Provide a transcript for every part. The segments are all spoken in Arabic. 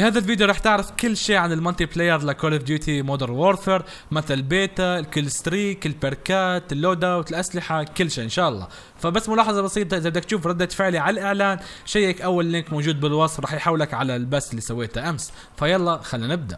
بهذا الفيديو رح تعرف كل شيء عن المالتي بلاير لكول اوف ديوتي مودرن وورفير مثل البيتا الكل ستريك البركات اللود اوت الاسلحه كل شيء ان شاء الله فبس ملاحظه بسيطه اذا بدك تشوف رده فعلي على الاعلان شيك اول لينك موجود بالوصف رح يحولك على البث اللي سويته امس فيلا خلينا نبدا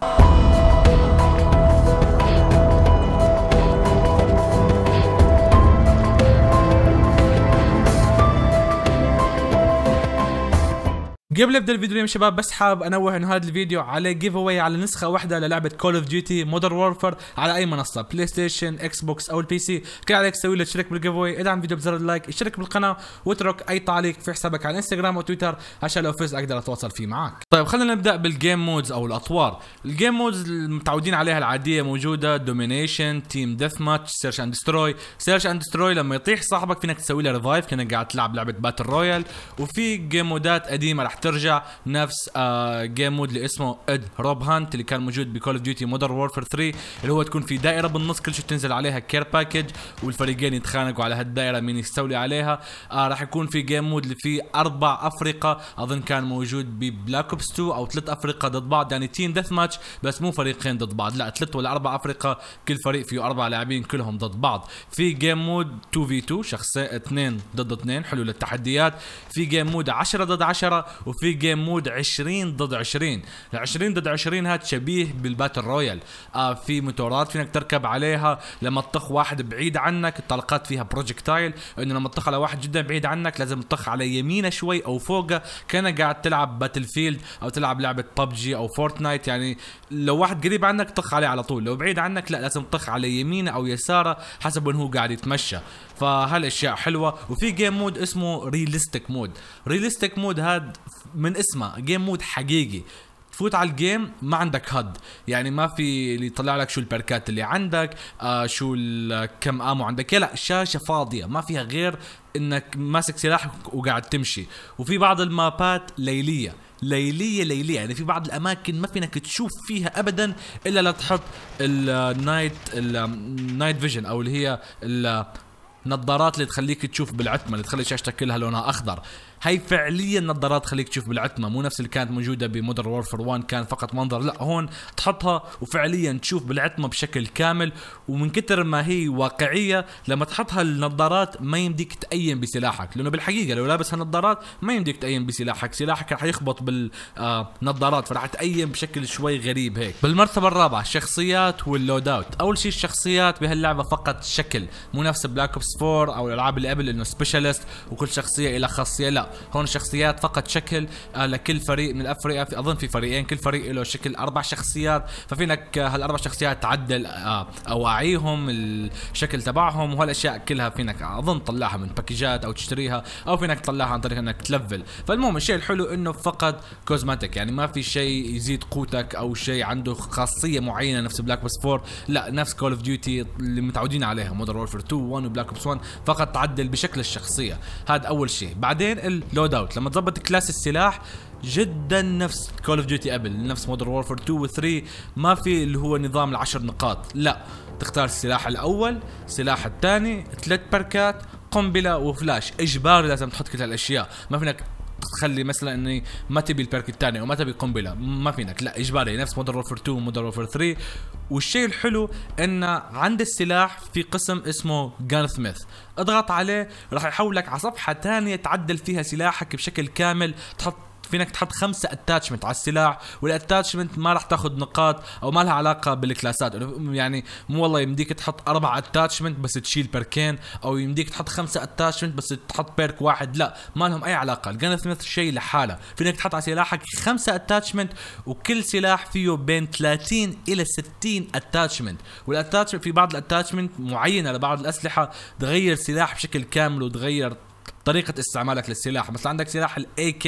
قبل ابدا الفيديو اليوم شباب بس حاب انوه انه هذا الفيديو على جيف اواي على نسخه واحده للعبه كول اوف ديوتي مودرن وورفر على اي منصه بلاي ستيشن اكس بوكس او البي سي كل عليك تسوي له تشترك بالجيف اواي ادعم الفيديو بزر اللايك اشترك بالقناه واترك اي تعليق في حسابك على انستغرام وتويتر عشان لو فزت اقدر اتواصل فيه معاك طيب خلينا نبدا بالجيم مودز او الاطوار الجيم مودز المتعودين عليها العاديه موجوده دومينيشن تيم ديث ماتش سيرش اند دستروي سيرش اند دستروي لما يطيح صاحبك فينك تسوي له ريفايف كانك قاعد تلعب لعبه باتل رويال وفي جيم مودات قديمه راح ترجع نفس آه جيم مود اللي اسمه اد روب هانت اللي كان موجود بكول اوف ديوتي مودرن وورفير 3 اللي هو تكون في دائره بالنص كل شيء تنزل عليها كير باكج والفريقين يتخانقوا على هالدائره مين يستولي عليها آه راح يكون في جيم مود اللي فيه اربع افرقه اظن كان موجود ببلاك جروبس 2 او ثلاث افرقه ضد بعض يعني تيم ديث ماتش بس مو فريقين ضد بعض لا ثلاث ولا اربع افرقه كل فريق فيه اربع لاعبين كلهم ضد بعض في جيم مود 2 في 2 شخصين اثنين ضد اثنين حلو للتحديات في جيم مود 10 ضد 10 وفي جيم مود 20 ضد 20 ال 20 ضد 20 هاد شبيه بالباتل رويال آه في موتورات فينك تركب عليها لما تطخ واحد بعيد عنك الطلقات فيها بروجكتايل انه لما تطخ على واحد جدا بعيد عنك لازم تطخ على يمينه شوي او فوقه كانك قاعد تلعب باتل فيلد او تلعب لعبه ببجي او فورتنايت يعني لو واحد قريب عنك طخ عليه على طول لو بعيد عنك لا لازم تطخ على يمينه او يساره حسب وين هو قاعد يتمشى فهالاشياء حلوه وفي جيم مود اسمه ريلستيك مود ريلستيك مود هاد من اسمه جيم مود حقيقي تفوت على الجيم ما عندك هد يعني ما في اللي يطلع لك شو البركات اللي عندك آه شو كم امو عندك لا شاشه فاضيه ما فيها غير انك ماسك سلاحك وقاعد تمشي وفي بعض المابات ليليه ليليه ليليه يعني في بعض الاماكن ما فينك تشوف فيها ابدا الا لتحط النايت النايت فيجن او اللي هي النظارات اللي تخليك تشوف بالعتمه اللي تخلي شاشتك كلها لونها اخضر هاي فعليا نظارات تخليك تشوف بالعتمه مو نفس اللي كانت موجوده بمودرن وورفر 1 كان فقط منظر لا هون تحطها وفعليا تشوف بالعتمه بشكل كامل ومن كثر ما هي واقعيه لما تحط هالنظارات ما يمديك تأيم بسلاحك لانه بالحقيقه لو لابس هالنظارات ما يمديك تأيم بسلاحك سلاحك راح يخبط بالنظارات آه، فراح تأيم بشكل شوي غريب هيك بالمرتبه الرابعه الشخصيات واللود اوت اول شيء الشخصيات بهاللعبه فقط شكل مو نفس بلاك اوبس 4 او الالعاب اللي قبل انه سبيشالست وكل شخصيه لها خاصيه لا هون الشخصيات فقط شكل آه، لكل فريق من الافرقه في اظن في فريقين كل فريق له شكل اربع شخصيات ففينك آه، هالاربع شخصيات تعدل آه، اواعيهم الشكل تبعهم وهالاشياء كلها فينك اظن تطلعها من باكيجات او تشتريها او فينك تطلعها عن طريق انك تلفل فالمهم الشيء الحلو انه فقط كوزماتيك يعني ما في شيء يزيد قوتك او شيء عنده خاصيه معينه نفس بلاك بس 4 لا نفس كول اوف ديوتي اللي متعودين عليها مودرن وورفير 2 1 وبلاك اوبس 1 فقط تعدل بشكل الشخصيه هذا اول شيء بعدين ال اللود اوت لما تظبط كلاس السلاح جدا نفس كول اوف ديوتي قبل نفس مودر وورفر 2 و 3 ما في اللي هو نظام العشر نقاط لا تختار السلاح الاول السلاح الثاني ثلاث بركات قنبله وفلاش اجباري لازم تحط كل هالاشياء ما فينك تخلي مثلا اني ما تبي البيرك الثاني وما تبي قنبله ما فينك لا اجباري نفس مودرن وورفير 2 ومودرن وورفير 3 والشيء الحلو ان عند السلاح في قسم اسمه جان سميث اضغط عليه راح يحولك على صفحه ثانيه تعدل فيها سلاحك بشكل كامل تحط فينك تحط خمسة اتاتشمنت على السلاح والاتاتشمنت ما راح تاخذ نقاط او ما لها علاقة بالكلاسات يعني مو والله يمديك تحط اربع اتاتشمنت بس تشيل بيركين او يمديك تحط خمسة اتاتشمنت بس تحط بيرك واحد لا ما لهم اي علاقة الجن سميث شيء لحاله فينك تحط على سلاحك خمسة اتاتشمنت وكل سلاح فيه بين 30 الى 60 اتاتشمنت والاتاتشمنت في بعض الاتاتشمنت معينة لبعض الاسلحة تغير سلاح بشكل كامل وتغير طريقه استعمالك للسلاح مثلا عندك سلاح الـ ak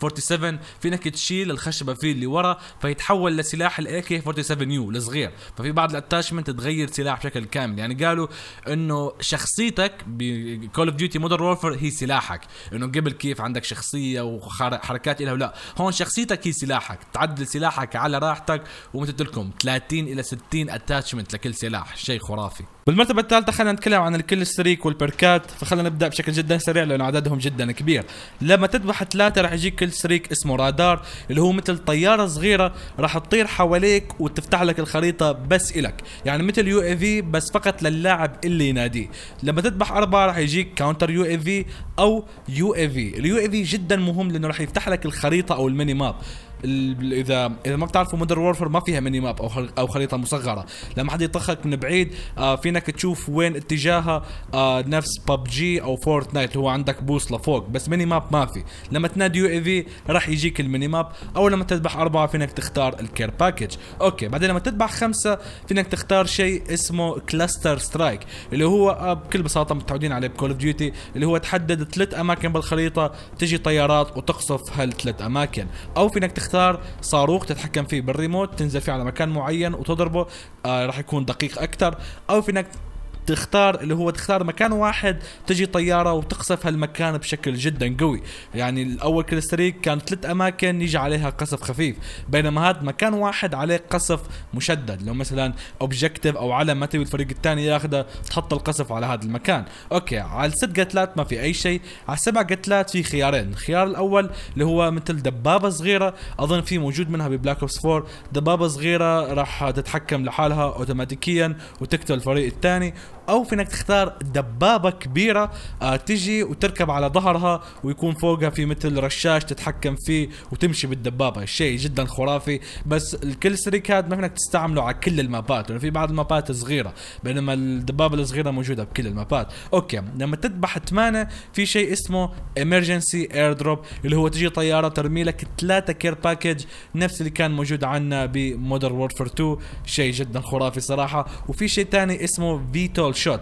47 فينك تشيل الخشبه فيه اللي ورا فيتحول لسلاح الـ ak 47 u الصغير ففي بعض الاتاشمنت تغير سلاح بشكل كامل يعني قالوا انه شخصيتك بكول اوف ديوتي Modern وورفر هي سلاحك انه قبل كيف عندك شخصيه وحركات الها ولا هون شخصيتك هي سلاحك تعدل سلاحك على راحتك ومثل لكم 30 الى 60 اتاشمنت لكل سلاح شيء خرافي بالمرتبه الثالثه خلينا نتكلم عن الكل ستريك والبركات فخلينا نبدا بشكل جدا سريع لانه عددهم جدا كبير لما تذبح ثلاثه راح يجيك كل ستريك اسمه رادار اللي هو مثل طياره صغيره راح تطير حواليك وتفتح لك الخريطه بس الك يعني مثل يو اي في بس فقط للاعب اللي يناديه لما تذبح اربعه راح يجيك كاونتر يو اي في او يو اي في اليو اي في جدا مهم لانه راح يفتح لك الخريطه او الميني ماب اذا اذا ما بتعرفوا مودرن وورفر ما فيها ميني ماب او او خريطه مصغره لما حد يطخك من بعيد آه، فينك تشوف وين اتجاهها آه، نفس نفس ببجي او فورتنايت هو عندك بوصله فوق بس ميني ماب ما في لما تنادي يو اي في راح يجيك الميني ماب او لما تذبح اربعه فينك تختار الكير باكج اوكي بعدين لما تذبح خمسه فينك تختار شيء اسمه كلاستر سترايك اللي هو آه، بكل بساطه متعودين عليه بكول اوف ديوتي اللي هو تحدد ثلاث اماكن بالخريطه تجي طيارات وتقصف هالثلاث اماكن او فينك تختار اكثر صاروخ تتحكم فيه بالريموت تنزل فيه على مكان معين وتضربه آه راح يكون دقيق اكثر او في انك تختار اللي هو تختار مكان واحد تجي طياره وتقصف هالمكان بشكل جدا قوي يعني الاول كريستريك كان ثلاث اماكن يجي عليها قصف خفيف بينما هذا مكان واحد عليه قصف مشدد لو مثلا اوبجكتيف او علم ما تبي الفريق الثاني ياخذه تحط القصف على هذا المكان اوكي على ست قتلات ما في اي شيء على سبع قتلات في خيارين الخيار الاول اللي هو مثل دبابه صغيره اظن في موجود منها ببلاك اوبس 4 دبابه صغيره راح تتحكم لحالها اوتوماتيكيا وتقتل الفريق الثاني او في انك تختار دبابه كبيره آه، تجي وتركب على ظهرها ويكون فوقها في مثل رشاش تتحكم فيه وتمشي بالدبابه شيء جدا خرافي بس الكل سريك هذا ما فينك تستعمله على كل المابات لانه يعني في بعض المابات صغيره بينما الدبابه الصغيره موجوده بكل المابات اوكي لما تذبح ثمانه في شيء اسمه ايمرجنسي اير دروب اللي هو تجي طياره ترمي لك ثلاثه كير باكج نفس اللي كان موجود عندنا بمودرن وورفر 2 شيء جدا خرافي صراحه وفي شيء ثاني اسمه فيتول счет.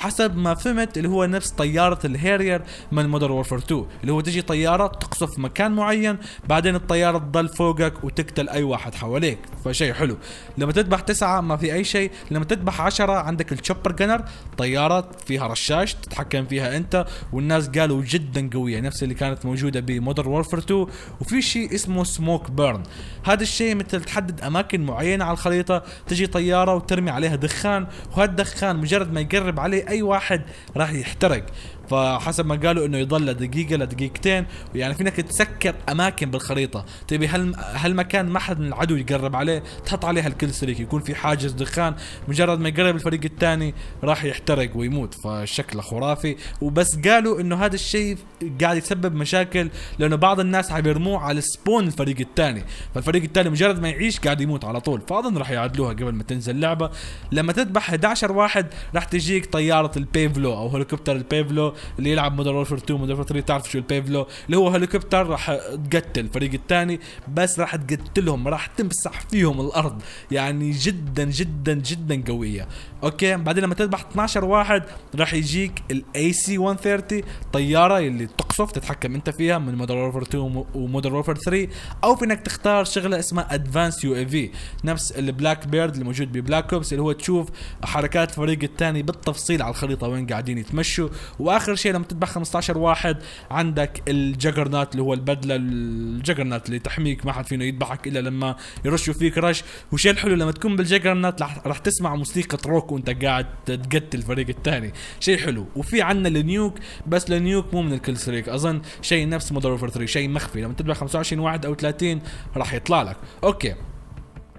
حسب ما فهمت اللي هو نفس طيارة الهيرير من مودر وورفر 2 اللي هو تجي طيارة تقصف مكان معين بعدين الطيارة تضل فوقك وتقتل أي واحد حواليك فشيء حلو لما تذبح تسعة ما في أي شيء لما تذبح عشرة عندك الشوبر جنر طيارة فيها رشاش تتحكم فيها أنت والناس قالوا جدا قوية نفس اللي كانت موجودة بمودر وورفر 2 وفي شيء اسمه سموك بيرن هذا الشيء مثل تحدد أماكن معينة على الخريطة تجي طيارة وترمي عليها دخان وهالدخان مجرد ما يقرب عليه اي واحد راح يحترق فحسب ما قالوا انه يضل دقيقه لدقيقتين يعني فينك تسكر اماكن بالخريطه تبي هل هالمكان ما حد من العدو يقرب عليه تحط عليها الكل سليك يكون في حاجز دخان مجرد ما يقرب الفريق الثاني راح يحترق ويموت فشكله خرافي وبس قالوا انه هذا الشيء قاعد يسبب مشاكل لانه بعض الناس عم يرموه على سبون الفريق الثاني فالفريق الثاني مجرد ما يعيش قاعد يموت على طول فاظن راح يعدلوها قبل ما تنزل اللعبه لما تذبح 11 واحد راح تجيك طياره البيفلو او هليكوبتر البيفلو اللي يلعب مودرن وورفير 2 مودرن وورفير 3 تعرف شو البيفلو اللي هو هليكوبتر راح تقتل الفريق الثاني بس راح تقتلهم راح تمسح فيهم الارض يعني جدا جدا جدا قويه اوكي بعدين لما تذبح 12 واحد راح يجيك الاي سي 130 طياره اللي تقصف تتحكم انت فيها من مودر وورفر 2 ومودر وورفر 3 او في انك تختار شغله اسمها ادفانس يو اي في نفس البلاك بيرد اللي موجود ببلاك اوبس اللي هو تشوف حركات الفريق الثاني بالتفصيل على الخريطه وين قاعدين يتمشوا واخر شيء لما تذبح 15 واحد عندك الجاجرنات اللي هو البدله الجاجرنات اللي تحميك ما حد فينا يذبحك الا لما يرشوا فيك رش وشيء الحلو لما تكون بالجاجرنات راح تسمع موسيقى روك نيوك وانت قاعد تقتل الفريق الثاني شيء حلو وفي عندنا النيوك بس النيوك مو من الكل سريك اظن شيء نفس مودر اوفر 3 شيء مخفي لما تدفع 25 واحد او 30 راح يطلع لك اوكي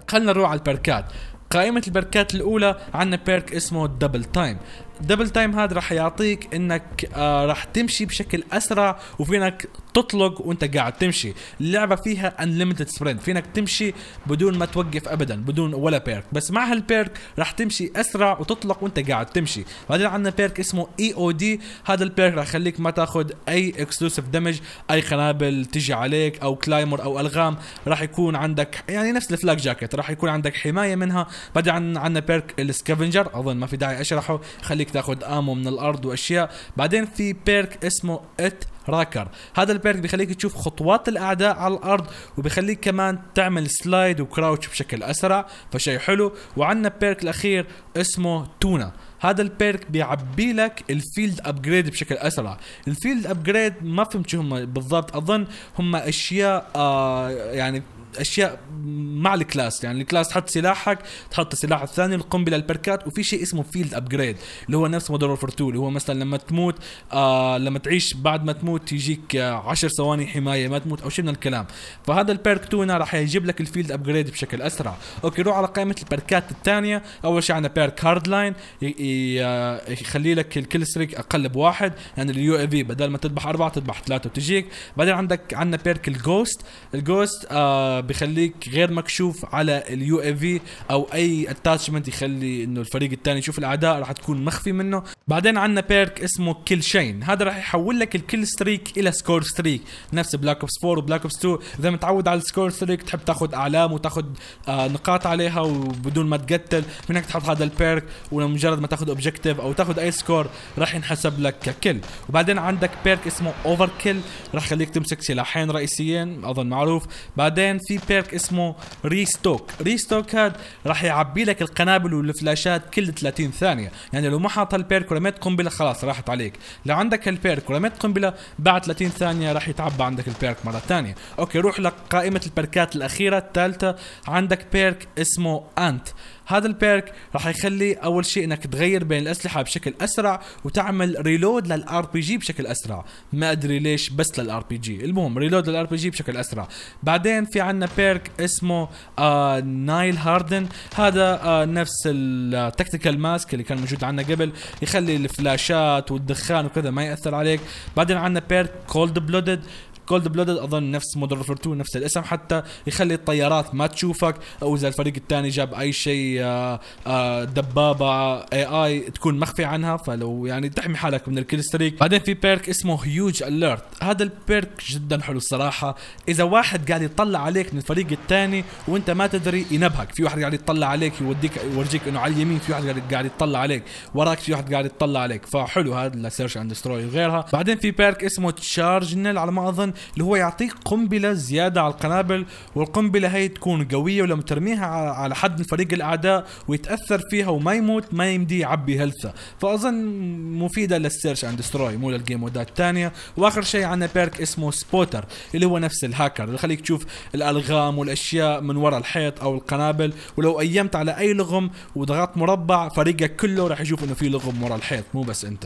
خلينا نروح على البركات قائمة البركات الأولى عندنا بيرك اسمه دبل تايم دبل تايم هذا راح يعطيك انك آه راح تمشي بشكل اسرع وفينك تطلق وانت قاعد تمشي اللعبه فيها انليمتد سبرنت فينك تمشي بدون ما توقف ابدا بدون ولا بيرك بس مع هالبيرك راح تمشي اسرع وتطلق وانت قاعد تمشي بعدين عندنا بيرك اسمه اي او دي هذا البيرك راح يخليك ما تاخذ اي اكسلوسيف دمج اي قنابل تجي عليك او كلايمر او الغام راح يكون عندك يعني نفس الفلاج جاكيت راح يكون عندك حمايه منها بعدين عندنا بيرك السكافنجر اظن ما في داعي اشرحه خلي بخليك تاخذ امو من الارض واشياء بعدين في بيرك اسمه ات راكر هذا البيرك بيخليك تشوف خطوات الاعداء على الارض وبيخليك كمان تعمل سلايد وكراوتش بشكل اسرع فشي حلو وعندنا بيرك الاخير اسمه تونا هذا البيرك بيعبي لك الفيلد ابجريد بشكل اسرع الفيلد ابجريد ما فهمت شو هم بالضبط اظن هم اشياء آه يعني اشياء مع الكلاس يعني الكلاس تحط سلاحك تحط السلاح الثاني القنبله البركات وفي شيء اسمه فيلد ابجريد اللي هو نفس مودرن فور 2 اللي هو مثلا لما تموت آه لما تعيش بعد ما تموت يجيك 10 آه، ثواني حمايه ما تموت او شيء من الكلام فهذا البيرك 2 راح يجيب لك الفيلد ابجريد بشكل اسرع اوكي روح على قائمه البركات الثانيه اول شيء عندنا بيرك هارد لاين يخلي لك الكل ستريك اقل بواحد يعني اليو اي في بدل ما تذبح اربعه تذبح ثلاثه وتجيك بعدين عندك عندنا بيرك الجوست الجوست آه بخليك غير مكشوف على اليو اي في او اي اتاتشمنت يخلي انه الفريق الثاني يشوف الاعداء راح تكون مخفي منه بعدين عندنا بيرك اسمه كل شين هذا راح يحول لك الكل ستريك الى سكور ستريك نفس بلاك اوبس 4 وبلاك اوبس 2 اذا متعود على السكور ستريك تحب تاخذ اعلام وتاخذ آه نقاط عليها وبدون ما تقتل منك تحط هذا البيرك ولمجرد ما تاخذ اوبجكتيف او تاخذ اي سكور راح ينحسب لك ككل وبعدين عندك بيرك اسمه اوفر كل راح يخليك تمسك سلاحين رئيسيين اظن معروف بعدين في في بيرك اسمه ريستوك ريستوك هاد راح يعبي لك القنابل والفلاشات كل 30 ثانيه يعني لو ما حاط البيرك ورميت قنبله خلاص راحت عليك لو عندك البيرك ورميت قنبله بعد 30 ثانيه راح يتعبى عندك البيرك مره ثانيه اوكي روح لقائمه البيركات الاخيره الثالثه عندك بيرك اسمه انت هذا البيرك راح يخلي اول شيء انك تغير بين الاسلحه بشكل اسرع وتعمل ريلود للار بي جي بشكل اسرع ما ادري ليش بس للار بي جي المهم ريلود للار بي جي بشكل اسرع بعدين في عندنا بيرك اسمه آه نايل هاردن هذا آه نفس التكتيكال ماسك آه، اللي كان موجود عندنا قبل يخلي الفلاشات والدخان وكذا ما ياثر عليك بعدين عندنا بيرك كولد بلودد كولد بلودد اظن نفس مودر فور 2 نفس الاسم حتى يخلي الطيارات ما تشوفك او اذا الفريق الثاني جاب اي شيء آه، آه، دبابه اي اي تكون مخفي عنها فلو يعني تحمي حالك من الكل ستريك بعدين في بيرك اسمه هيوج اليرت هذا البيرك جدا حلو الصراحه اذا واحد قاعد يطلع عليك من الفريق الثاني وانت ما تدري ينبهك في واحد قاعد يطلع عليك يوديك يورجيك انه على اليمين في واحد قاعد يطلع عليك وراك في واحد قاعد يطلع عليك فحلو هذا لسيرش اند دستروي وغيرها بعدين في بيرك اسمه تشارج نيل على ما اظن اللي هو يعطيك قنبله زياده على القنابل والقنبله هي تكون قويه ولما ترميها على حد فريق الاعداء ويتاثر فيها وما يموت ما يمدي يعبي هلثه فاظن مفيده للسيرش اند دستروي مو للجيم مودات الثانيه واخر شيء عندنا بيرك اسمه سبوتر اللي هو نفس الهاكر اللي خليك تشوف الالغام والاشياء من وراء الحيط او القنابل ولو ايمت على اي لغم وضغطت مربع فريقك كله راح يشوف انه في لغم ورا الحيط مو بس انت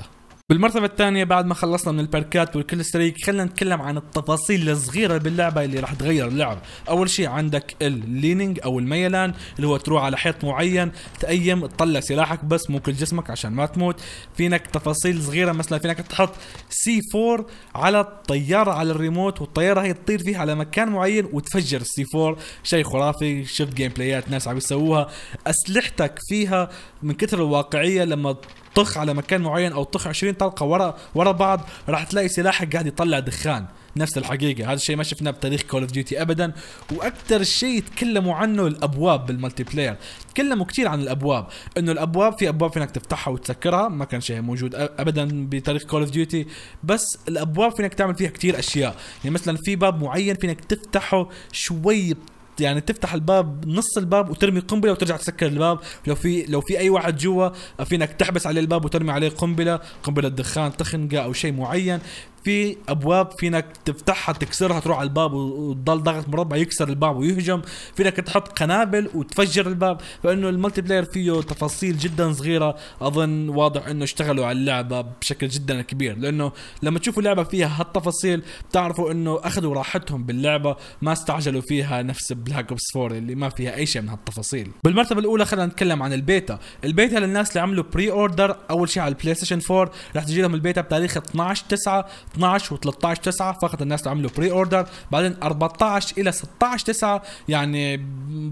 بالمرتبة الثانية بعد ما خلصنا من الباركات والكل ستريك خلينا نتكلم عن التفاصيل الصغيرة باللعبة اللي راح تغير اللعب، أول شيء عندك الليننج أو الميلان اللي هو تروح على حيط معين تأيم تطلع سلاحك بس مو كل جسمك عشان ما تموت، فينك تفاصيل صغيرة مثلا فينك تحط سي 4 على الطيارة على الريموت والطيارة هي تطير فيها على مكان معين وتفجر السي 4 شيء خرافي شفت جيم بلايات ناس عم يسووها، أسلحتك فيها من كثر الواقعية لما طخ على مكان معين او طخ 20 طلقه ورا ورا بعض راح تلاقي سلاحك قاعد يطلع دخان نفس الحقيقه هذا الشيء ما شفناه بتاريخ كول اوف ديوتي ابدا واكثر شيء تكلموا عنه الابواب بالمالتي بلاير تكلموا كثير عن الابواب انه الابواب في ابواب فينك تفتحها وتسكرها ما كان شيء موجود ابدا بتاريخ كول اوف ديوتي بس الابواب فينك تعمل فيها كثير اشياء يعني مثلا في باب معين فينك تفتحه شوي يعني تفتح الباب نص الباب وترمي قنبله وترجع تسكر الباب لو في لو في اي واحد جوا فينك تحبس عليه الباب وترمي عليه قنبله قنبله دخان تخنقه او شيء معين في ابواب فينك تفتحها تكسرها تروح على الباب وتضل ضغط مربع يكسر الباب ويهجم فينك تحط قنابل وتفجر الباب فانه الملتي بلاير فيه تفاصيل جدا صغيره اظن واضح انه اشتغلوا على اللعبه بشكل جدا كبير لانه لما تشوفوا لعبه فيها هالتفاصيل بتعرفوا انه اخذوا راحتهم باللعبه ما استعجلوا فيها نفس بلاك اوبس 4 اللي ما فيها اي شيء من هالتفاصيل بالمرتبه الاولى خلينا نتكلم عن البيتا البيتا للناس اللي عملوا بري اوردر اول شيء على البلاي ستيشن 4 رح تجي لهم البيتا بتاريخ 12 9 12 و13 9 فقط الناس عملوا بري اوردر بعدين 14 الى 16 9 يعني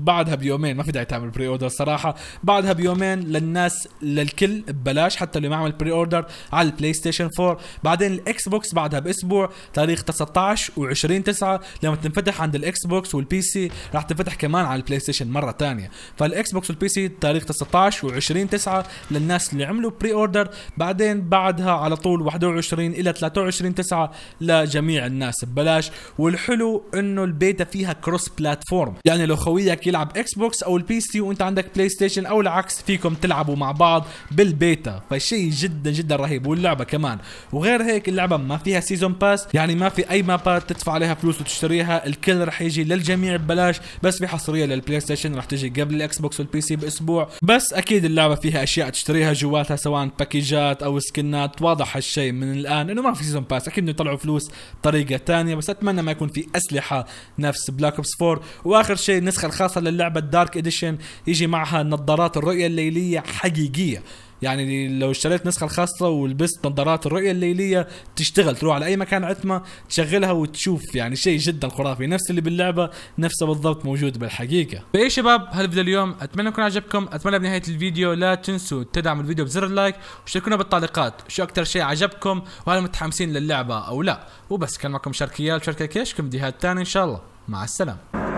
بعدها بيومين ما في داعي تعمل بري اوردر صراحه بعدها بيومين للناس للكل ببلاش حتى اللي ما عمل بري اوردر على البلاي ستيشن 4 بعدين الاكس بوكس بعدها باسبوع تاريخ 19 و20 9 لما تنفتح عند الاكس بوكس والبي سي راح تنفتح كمان على البلاي ستيشن مره ثانيه فالاكس بوكس والبي سي تاريخ 19 و20 9 للناس اللي عملوا بري اوردر بعدين بعدها على طول 21 الى 23 تسعة لجميع الناس ببلاش والحلو انه البيتا فيها كروس بلاتفورم يعني لو خويك يلعب اكس بوكس او البي سي وانت عندك بلاي ستيشن او العكس فيكم تلعبوا مع بعض بالبيتا فشيء جدا جدا رهيب واللعبة كمان وغير هيك اللعبة ما فيها سيزون باس يعني ما في اي مابات تدفع عليها فلوس وتشتريها الكل رح يجي للجميع ببلاش بس في حصرية للبلاي ستيشن رح تجي قبل الاكس بوكس والبي سي باسبوع بس اكيد اللعبة فيها اشياء تشتريها جواتها سواء باكيجات او سكنات واضح هالشيء من الان انه ما في سيزون باس باس اكيد انه يطلعوا فلوس بطريقه ثانيه بس اتمنى ما يكون في اسلحه نفس بلاك اوبس 4 واخر شيء النسخه الخاصه للعبه الدارك اديشن يجي معها نظارات الرؤيه الليليه حقيقيه يعني لو اشتريت نسخه الخاصه ولبست نظارات الرؤيه الليليه تشتغل تروح على اي مكان عتمه تشغلها وتشوف يعني شيء جدا خرافي نفس اللي باللعبه نفسه بالضبط موجود بالحقيقه فايه شباب هالفيديو اليوم اتمنى يكون عجبكم اتمنى بنهايه الفيديو لا تنسوا تدعموا الفيديو بزر اللايك وشاركونا بالتعليقات شو اكثر شيء عجبكم وهل متحمسين للعبه او لا وبس كان معكم شركيال شركه كيش كم فيديوهات ثانيه ان شاء الله مع السلامه